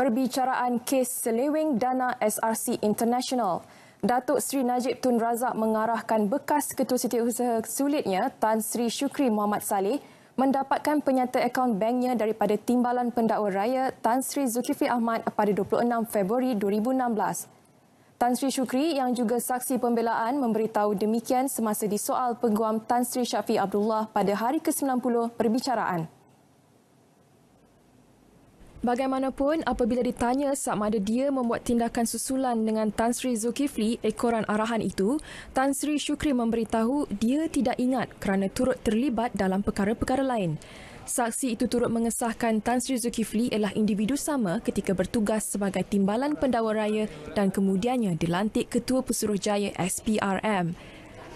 perbicaraan kes seleweng dana SRC International. Datuk Seri Najib Tun Razak mengarahkan bekas ketua setiausaha sulitnya Tan Sri Shukri Muhammad Saleh mendapatkan penyata akaun banknya daripada Timbalan Pendakwa Raya Tan Sri Zulkifli Ahmad pada 26 Februari 2016. Tan Sri Shukri yang juga saksi pembelaan memberitahu demikian semasa disoal peguam Tan Sri Syafi Abdullah pada hari ke-90 perbicaraan. Bagaimanapun, apabila ditanya sama ada dia membuat tindakan susulan dengan Tan Sri Zulkifli ekoran arahan itu, Tan Sri Shukri memberitahu dia tidak ingat kerana turut terlibat dalam perkara-perkara lain. Saksi itu turut mengesahkan Tan Sri Zulkifli ialah individu sama ketika bertugas sebagai timbalan pendawa raya dan kemudiannya dilantik Ketua Pesuruh Jaya SPRM.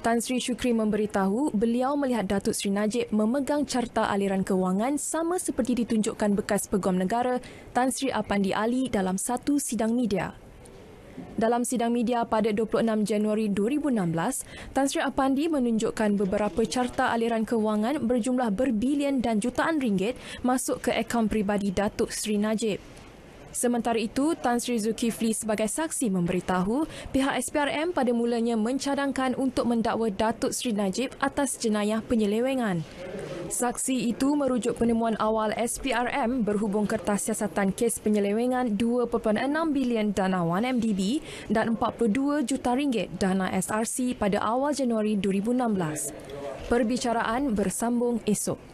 Tan Sri Shukri memberitahu beliau melihat Datuk Sri Najib memegang carta aliran kewangan sama seperti ditunjukkan bekas peguam negara Tan Sri Apandi Ali dalam satu sidang media. Dalam sidang media pada 26 Januari 2016, Tan Sri Apandi menunjukkan beberapa carta aliran kewangan berjumlah berbilion dan jutaan ringgit masuk ke akaun pribadi Datuk Sri Najib. Sementara itu, Tan Sri Zulkifli sebagai saksi memberitahu pihak SPRM pada mulanya mencadangkan untuk mendakwa Datuk Sri Najib atas jenayah penyelewengan. Saksi itu merujuk penemuan awal SPRM berhubung kertas siasatan kes penyelewengan 2.6 bilion dana 1MDB dan 42 juta ringgit dana SRC pada awal Januari 2016. Perbicaraan bersambung esok.